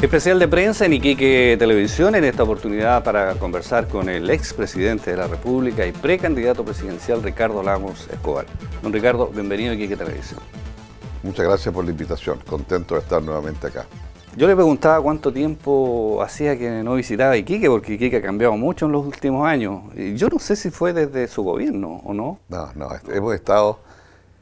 Especial de prensa en Iquique Televisión, en esta oportunidad para conversar con el expresidente de la República y precandidato presidencial Ricardo Lamos Escobar. Don Ricardo, bienvenido a Iquique Televisión. Muchas gracias por la invitación, contento de estar nuevamente acá. Yo le preguntaba cuánto tiempo hacía que no visitaba Iquique, porque Iquique ha cambiado mucho en los últimos años. Yo no sé si fue desde su gobierno o no. No, no, hemos estado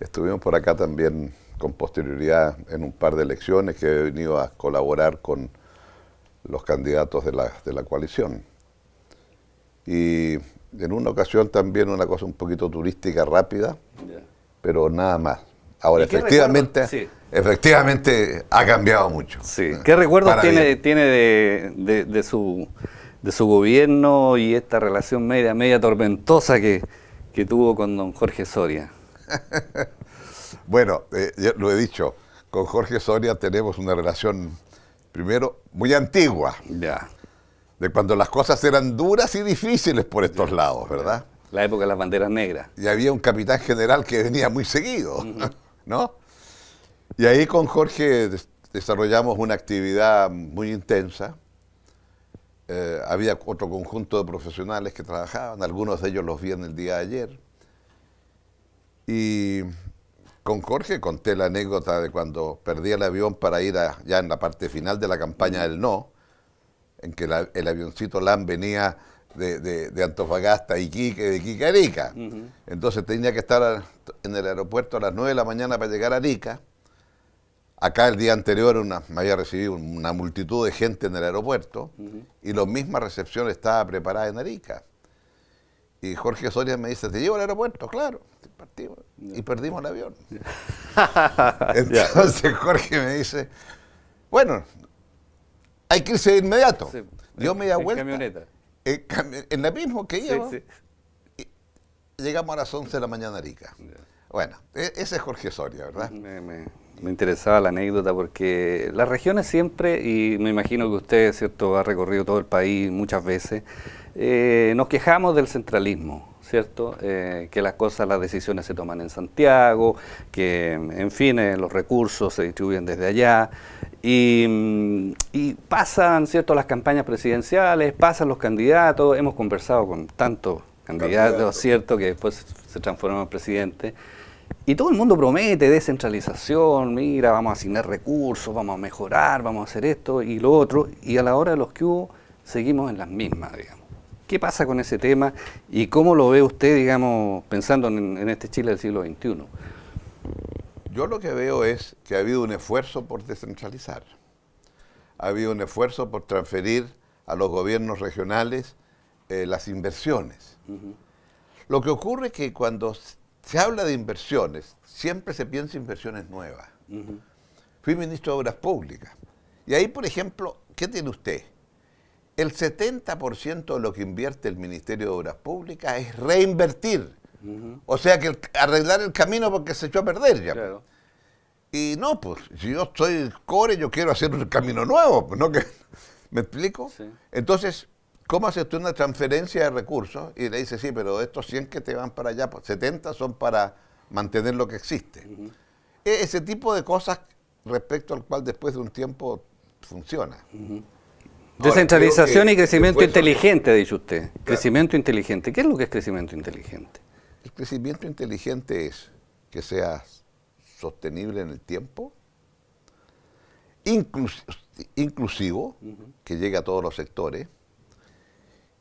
Estuvimos por acá también con posterioridad en un par de elecciones que he venido a colaborar con los candidatos de la, coalición. Y en una ocasión también una cosa un poquito turística rápida, pero nada más. Ahora, efectivamente, efectivamente ha cambiado mucho. Sí. ¿Qué recuerdos tiene, tiene de, su, de su gobierno y esta relación media, media tormentosa que tuvo con don Jorge Soria? bueno, eh, lo he dicho, con Jorge Soria tenemos una relación, primero, muy antigua. Ya. De cuando las cosas eran duras y difíciles por estos lados, ¿verdad? La época de las banderas negras. Y había un capitán general que venía muy seguido, ¿no? Y ahí con Jorge desarrollamos una actividad muy intensa. Eh, había otro conjunto de profesionales que trabajaban, algunos de ellos los vi en el día de ayer. Y con Jorge conté la anécdota de cuando perdí el avión para ir ya en la parte final de la campaña del no, en que el avioncito LAN venía de, Antofagasta y Iquique, de Iquique a Arica. Entonces tenía que estar en el aeropuerto a las 9 de la mañana para llegar a Arica. Acá el día anterior me había recibido una multitud de gente en el aeropuerto y la misma recepción estaba preparada en Arica. Y Jorge Soria me dice, te llevo al aeropuerto, claro. Partimos, y perdimos el avión. Entonces Jorge me dice, bueno, hay que irse de inmediato. me me vuelta. en vuelta. En, la misma que iba. Llegamos a las 11 de la mañana rica. Bueno, e-, ese es Jorge Soria, ¿verdad? Me, interesaba la anécdota porque las regiones siempre, y me imagino que usted, ¿cierto?, ha recorrido todo el país muchas veces. Eh, nos quejamos del centralismo, ¿cierto? Eh, que las cosas, las decisiones se toman en Santiago, que en fin, eh, los recursos se distribuyen desde allá. Mm, y, pasan, ¿cierto?, las campañas presidenciales, pasan los candidatos, hemos conversado con tantos candidatos, ¿cierto?, que después se transforman en presidente. Y todo el mundo promete descentralización, mira, vamos a asignar recursos, vamos a mejorar, vamos a hacer esto y lo otro, y a la hora de los que hubo, seguimos en las mismas, digamos. ¿Qué pasa con ese tema y cómo lo ve usted, digamos, pensando en, este Chile del siglo XXI? Yo lo que veo es que ha habido un esfuerzo por descentralizar, ha habido un esfuerzo por transferir a los gobiernos regionales eh, las inversiones. Lo que ocurre es que cuando se habla de inversiones, siempre se piensa en inversiones nuevas. Fui ministro de Obras Públicas. Y ahí, por ejemplo, ¿qué tiene usted? el 70% de lo que invierte el Ministerio de Obras Públicas es reinvertir. O sea que arreglar el camino porque se echó a perder ya. Y no, pues, si yo estoy core, yo quiero hacer un camino nuevo, pues, ¿no? ¿Me explico? Entonces, ¿cómo haces tú una transferencia de recursos? Y le dice sí, pero estos 100 que te van para allá, 70 pues, son para mantener lo que existe. E-, ese tipo de cosas respecto al cual después de un tiempo funciona. Descentralización y crecimiento inteligente, dice usted. Crecimiento inteligente. ¿Qué es lo que es crecimiento inteligente? El crecimiento inteligente es que sea sostenible en el tiempo, inclusivo, que llegue a todos los sectores,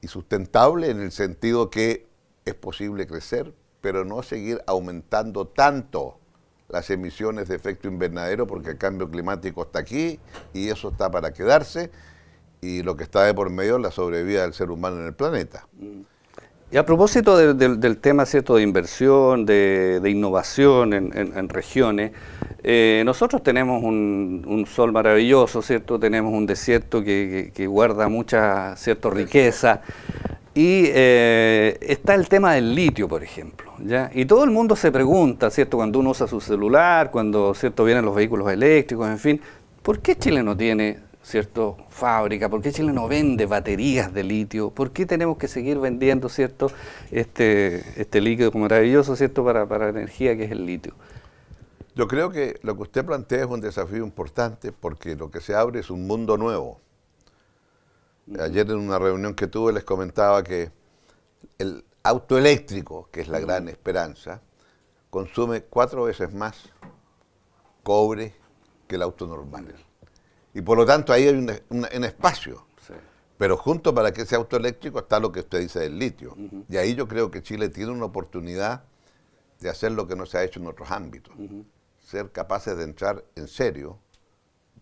y sustentable en el sentido que es posible crecer, pero no seguir aumentando tanto las emisiones de efecto invernadero, porque el cambio climático está aquí y eso está para quedarse y lo que está de por medio es la sobrevida del ser humano en el planeta. Y a propósito del tema cierto de inversión, de, innovación en, regiones, eh, nosotros tenemos un, sol maravilloso, cierto, tenemos un desierto que, guarda mucha cierta riqueza. Y eh, está el tema del litio, por ejemplo. ¿ya? Y todo el mundo se pregunta, ¿cierto? Cuando uno usa su celular, cuando ¿cierto? vienen los vehículos eléctricos, en fin, ¿por qué Chile no tiene ¿cierto? Fábrica, ¿por qué Chile no vende baterías de litio? ¿Por qué tenemos que seguir vendiendo, ¿cierto? Este, este líquido maravilloso, ¿cierto? Para, la energía que es el litio. Yo creo que lo que usted plantea es un desafío importante porque lo que se abre es un mundo nuevo. Ayer en una reunión que tuve les comentaba que el auto eléctrico, que es la gran esperanza, consume cuatro veces más cobre que el auto normal. Y por lo tanto ahí hay un, espacio. Pero junto para que sea autoeléctrico está lo que usted dice del litio. Y ahí yo creo que Chile tiene una oportunidad de hacer lo que no se ha hecho en otros ámbitos. Ser capaces de entrar en serio,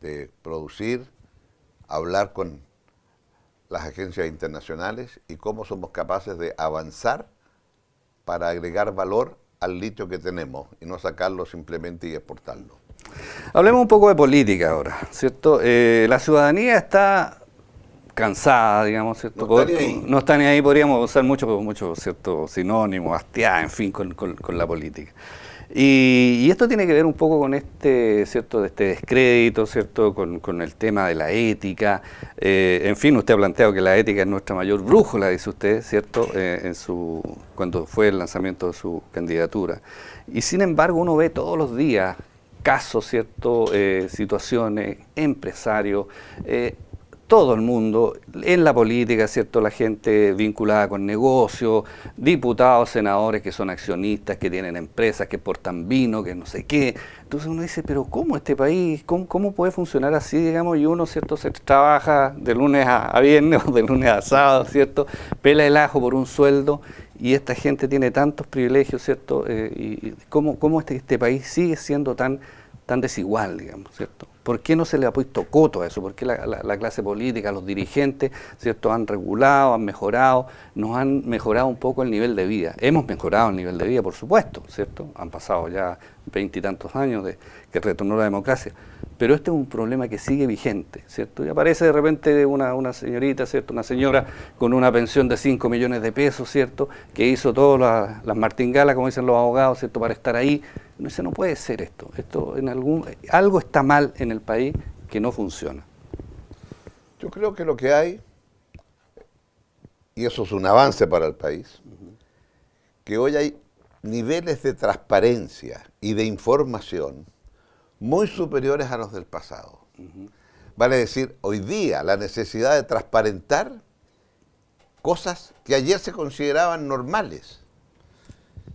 de producir, hablar con las agencias internacionales y cómo somos capaces de avanzar para agregar valor al litio que tenemos y no sacarlo simplemente y exportarlo. Hablemos un poco de política ahora, ¿cierto? Eh, la ciudadanía está cansada, digamos, ¿cierto? No está, ni ahí, podríamos usar mucho, mucho ¿cierto? sinónimos, hastiada, en fin, con, la política. Y, esto tiene que ver un poco con este, ¿cierto? de este descrédito, ¿cierto? Con, el tema de la ética. Eh, en fin, usted ha planteado que la ética es nuestra mayor brújula, dice usted, ¿cierto? Eh, cuando fue el lanzamiento de su candidatura. Y sin embargo, uno ve todos los días casos, ¿cierto? Eh, situaciones, empresarios, eh, todo el mundo, en la política, ¿cierto? La gente vinculada con negocios, diputados, senadores que son accionistas, que tienen empresas, que portan vino, que no sé qué. Entonces uno dice, pero ¿cómo este país? ¿Cómo, puede funcionar así, digamos? Y uno, ¿cierto? Se trabaja de lunes a, viernes o de lunes a sábado, ¿cierto? Pela el ajo por un sueldo y esta gente tiene tantos privilegios, ¿cierto? Eh, y, ¿Cómo, cómo este, este país sigue siendo tan tan desigual, digamos, ¿cierto? ¿Por qué no se le ha puesto coto a eso? ¿Por qué la, clase política, los dirigentes, ¿cierto? han regulado, han mejorado, nos han mejorado un poco el nivel de vida? Hemos mejorado el nivel de vida, por supuesto, ¿cierto? Han pasado ya veintitantos años de que retornó la democracia. Pero este es un problema que sigue vigente, ¿cierto? Y aparece de repente una, señorita, ¿cierto? Una señora con una pensión de 5 millones de pesos, ¿cierto? Que hizo todas las martingalas, como dicen los abogados, ¿cierto? Para estar ahí. No, dice, no puede ser esto. esto en algún, algo está mal en el país que no funciona. Yo creo que lo que hay, y eso es un avance para el país, que hoy hay niveles de transparencia y de información muy superiores a los del pasado. Vale decir, hoy día la necesidad de transparentar cosas que ayer se consideraban normales.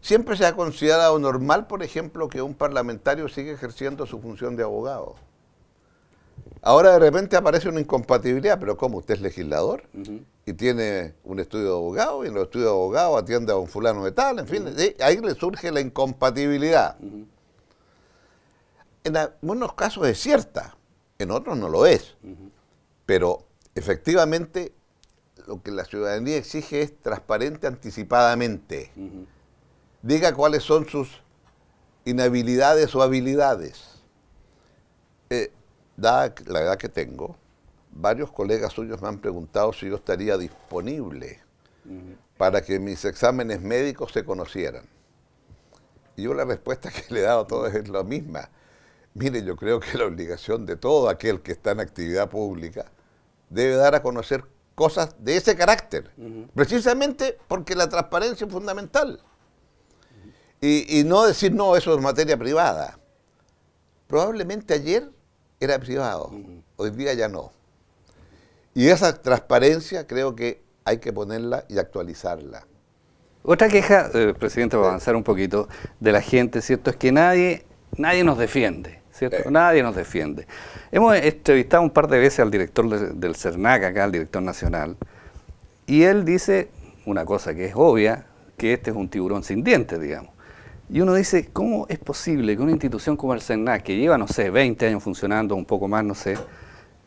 Siempre se ha considerado normal, por ejemplo, que un parlamentario siga ejerciendo su función de abogado. Ahora de repente aparece una incompatibilidad, pero ¿cómo? Usted es legislador y tiene un estudio de abogado y en el estudio de abogado atiende a un fulano de tal, en fin, ahí le surge la incompatibilidad. En algunos casos es cierta, en otros no lo es, pero efectivamente lo que la ciudadanía exige es transparente anticipadamente. Diga cuáles son sus inhabilidades o habilidades. Eh, dada la edad que tengo, varios colegas suyos me han preguntado si yo estaría disponible para que mis exámenes médicos se conocieran. Y yo la respuesta que le he dado a todos es la misma. Mire, yo creo que la obligación de todo aquel que está en actividad pública debe dar a conocer cosas de ese carácter, precisamente porque la transparencia es fundamental. y, y no decir, no, eso es materia privada. Probablemente ayer era privado, hoy día ya no. Y esa transparencia creo que hay que ponerla y actualizarla. Otra queja, eh, presidente, para avanzar un poquito, de la gente, ¿cierto? Es que nadie, nadie nos defiende, ¿cierto? Nadie nos defiende. Hemos entrevistado un par de veces al director del CERNAC, acá, al director nacional, y él dice una cosa que es obvia, que este es un tiburón sin dientes, digamos. Y uno dice, ¿cómo es posible que una institución como el CERNAC, que lleva, no sé, 20 años funcionando, un poco más, no sé,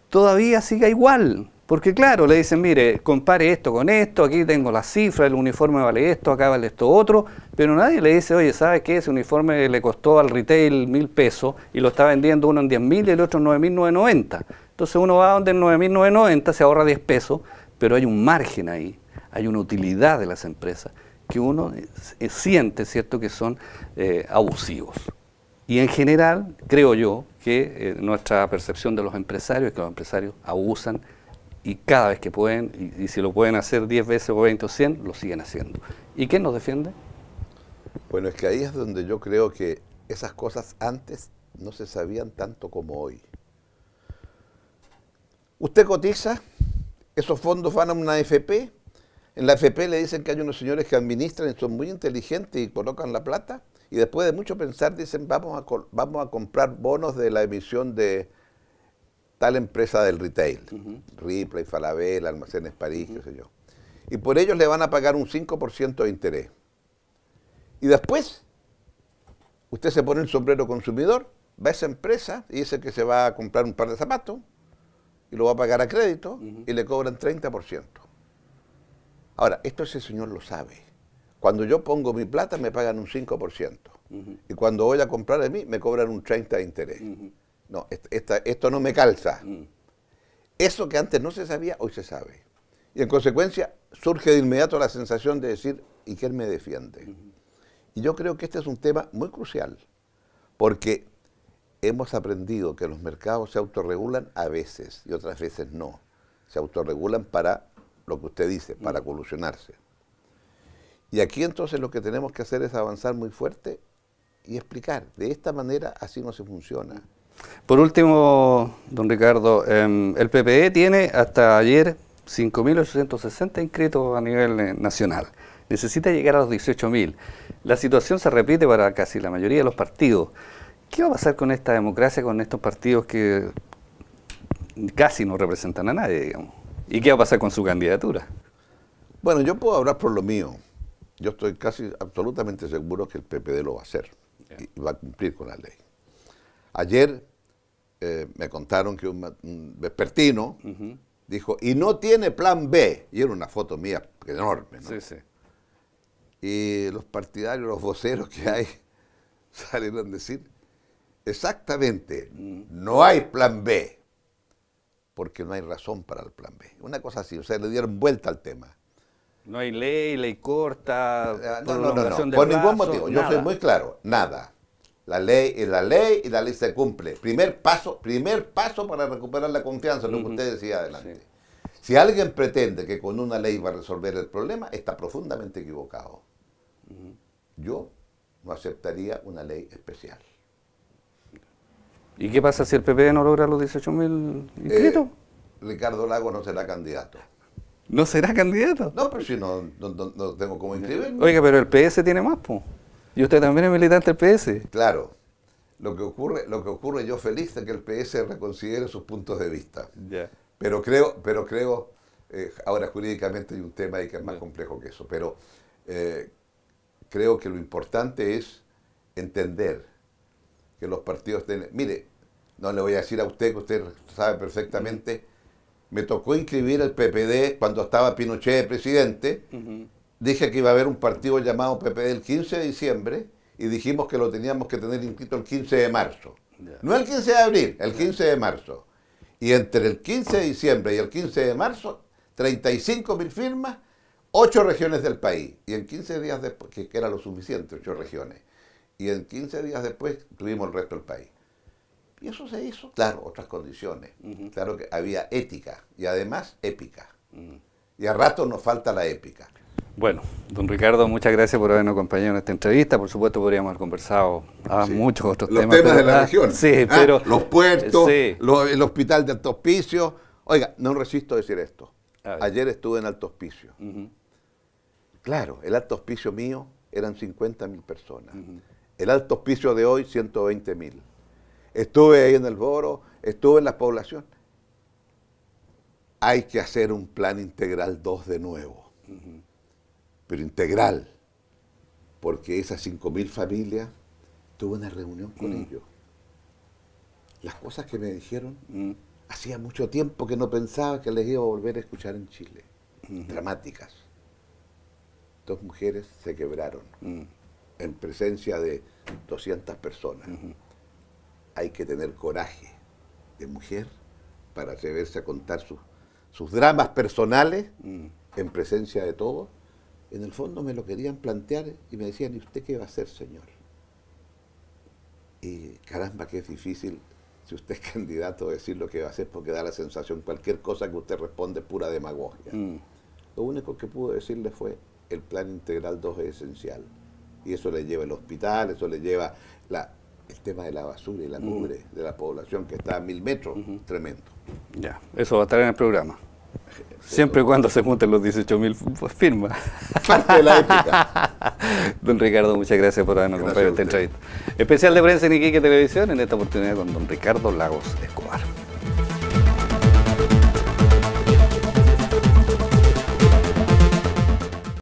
todavía siga igual? Porque claro, le dicen, mire, compare esto con esto, aquí tengo la cifra, el uniforme vale esto, acá vale esto otro, pero nadie le dice, oye, ¿sabes qué? Ese uniforme le costó al retail mil pesos y lo está vendiendo uno en mil y el otro en 9.990. Entonces uno va donde en 9.990 se ahorra 10 pesos, pero hay un margen ahí, hay una utilidad de las empresas que uno eh, eh, siente, ¿cierto?, que son eh, abusivos. Y en general, creo yo, que nuestra percepción de los empresarios es que los empresarios abusan y cada vez que pueden, y, si lo pueden hacer 10 veces o 20 o 100, lo siguen haciendo. ¿Y quién nos defiende? Bueno, es que ahí es donde yo creo que esas cosas antes no se sabían tanto como hoy. Usted cotiza, esos fondos van a una AFP, en la FP le dicen que hay unos señores que administran y son muy inteligentes y colocan la plata y después de mucho pensar dicen vamos a, vamos a comprar bonos de la emisión de tal empresa del retail, Ripley, Falabella, Almacenes París, qué sé yo. Y por ellos le van a pagar un 5% de interés. Y después, usted se pone el sombrero consumidor, va a esa empresa y dice que se va a comprar un par de zapatos y lo va a pagar a crédito y le cobran 30%. Ahora, esto ese señor lo sabe. Cuando yo pongo mi plata me pagan un 5%. Y cuando voy a comprar de mí me cobran un 30% de interés. No, esto no me calza. Eso que antes no se sabía, hoy se sabe. Y en consecuencia surge de inmediato la sensación de decir, ¿y quién me defiende? Y yo creo que este es un tema muy crucial, porque hemos aprendido que los mercados se autorregulan a veces y otras veces no. Se autorregulan para lo que usted dice, mm. para colusionarse. Y aquí entonces lo que tenemos que hacer es avanzar muy fuerte y explicar, de esta manera así no se funciona. Por último, don Ricardo, em, el PPE tiene hasta ayer 5.860 inscritos a nivel eh, nacional. Necesita llegar a los 18.000. La situación se repite para casi la mayoría de los partidos. ¿Qué va a pasar con esta democracia, con estos partidos que casi no representan a nadie, digamos? ¿Y qué va a pasar con su candidatura? Bueno, yo puedo hablar por lo mío. Yo estoy casi absolutamente seguro que el PPD lo va a hacer y va a cumplir con la ley. Ayer eh, me contaron que un, vespertino dijo, y no tiene plan B. Y era una foto mía enorme, Sí, sí. Y los partidarios, los voceros que hay, salieron a decir, exactamente, mm. no hay plan B porque no hay razón para el plan B. Una cosa así, o sea, le dieron vuelta al tema. No hay ley, ley corta, eh, no, no, no, no. por ningún motivo. Yo soy muy claro, nada. La ley es la ley y la ley se cumple. Primer paso, primer paso para recuperar la confianza, lo que usted decía adelante. Si alguien pretende que con una ley va a resolver el problema, está profundamente equivocado. Yo no aceptaría una ley especial. ¿Y qué pasa si el PP no logra los 18.000 inscritos? Eh, Ricardo Lago no será candidato. ¿No será candidato? No, pero si no, no, tengo cómo inscribirme. Oiga, pero el PS tiene más, ¿pues? Y usted también es militante del PS. Claro. Lo que ocurre, lo que ocurre yo feliz de que el PS reconsidere sus puntos de vista. Pero creo, pero creo eh, ahora jurídicamente hay un tema ahí que es más complejo que eso, pero eh, creo que lo importante es entender que los partidos tienen... Mire, no le voy a decir a usted que usted sabe perfectamente, me tocó inscribir el PPD cuando estaba Pinochet presidente, dije que iba a haber un partido llamado PPD el 15 de diciembre y dijimos que lo teníamos que tener inscrito el 15 de marzo. No el 15 de abril, el 15 de marzo. Y entre el 15 de diciembre y el 15 de marzo, 35 mil firmas, ocho regiones del país. Y en 15 días después, que era lo suficiente, ocho regiones y en 15 días después tuvimos el resto del país. Y eso se hizo, claro, otras condiciones. Claro que había ética y además épica. Mm. Y a rato nos falta la épica. Bueno, don Ricardo, muchas gracias por habernos acompañado en esta entrevista. Por supuesto, podríamos haber conversado a ah, muchos otros temas. Los temas de la ah, región. Sí, ah, pero. Los puertos, el hospital de Alto Hospicio. Oiga, no resisto decir esto. Ayer estuve en Alto Hospicio. Claro, el Alto Hospicio mío eran 50.000 mil personas el alto hospicio de hoy, 120 mil. Estuve ahí en el Boro, estuve en la población. Hay que hacer un plan integral dos de nuevo, pero integral, porque esas 5 mil familias, tuve una reunión con mm. ellos. Las cosas que me dijeron, mm. hacía mucho tiempo que no pensaba que les iba a volver a escuchar en Chile. Dramáticas. Dos mujeres se quebraron mm en presencia de 200 personas. Hay que tener coraje de mujer para atreverse a contar sus, sus dramas personales mm. en presencia de todos. En el fondo me lo querían plantear y me decían, ¿y usted qué va a hacer, señor? Y caramba, que es difícil si usted es candidato decir lo que va a hacer porque da la sensación cualquier cosa que usted responde es pura demagogia. Mm. Lo único que pudo decirle fue el plan integral 2 es esencial y eso le lleva el hospital, eso le lleva la, el tema de la basura y la nube mm. de la población que está a mil metros, tremendo. Ya, eso va a estar en el programa. Siempre y cuando se junten los 18.000 firmas. Parte de la época. Don Ricardo, muchas gracias por habernos acompañado esta entrevista. Especial de prensa en Iquique Televisión, en esta oportunidad con don Ricardo Lagos Escobar.